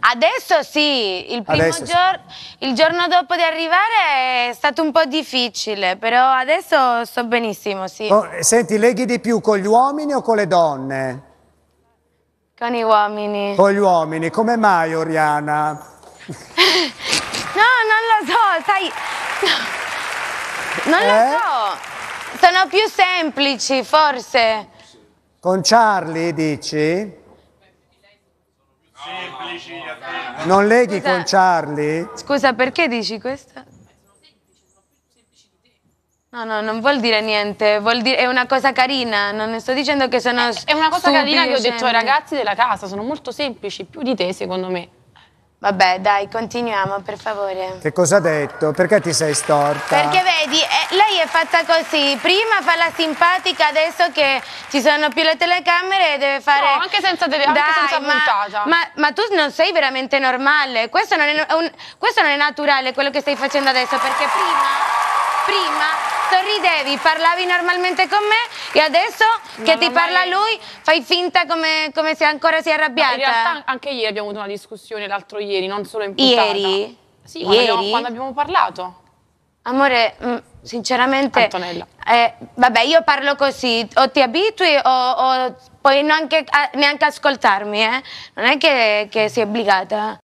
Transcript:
Adesso sì, il primo adesso giorno, il giorno dopo di arrivare è stato un po' difficile, però adesso sto benissimo, sì. Oh, senti, leghi di più con gli uomini o con le donne? Con gli uomini. Con gli uomini, come mai Oriana? no, non lo so, sai... Non eh? lo so, sono più semplici, forse. Con Charlie, dici? Non leghi Scusa. con Charlie? Scusa, perché dici questo? No, no, non vuol dire niente, vuol dire, è una cosa carina, non ne sto dicendo che sono È, eh, è una cosa carina che ho detto ai ragazzi della casa, sono molto semplici, più di te secondo me. Vabbè, dai, continuiamo, per favore. Che cosa ha detto? Perché ti sei storta? Perché vedi, eh, lei è fatta così. Prima fa la simpatica, adesso che ci sono più le telecamere deve fare... No, anche senza, delle... dai, anche senza ma, puntata. Ma, ma, tu non sei veramente normale. Questo non, è, un... Questo non è naturale, quello che stai facendo adesso, perché prima... Prima sorridevi, parlavi normalmente con me e adesso che no, ti parla lei... lui fai finta come, come, se ancora si arrabbiata. No, in realtà anche ieri abbiamo avuto una discussione, l'altro ieri, non solo in puntata. Ieri? Sì, ieri? Quando, abbiamo, quando abbiamo parlato. Amore, mh, mm, sinceramente... Antonella. Eh, vabbè, io parlo così, o ti abitui o, o puoi neanche, neanche ascoltarmi, eh? Non è che, che sei obbligata.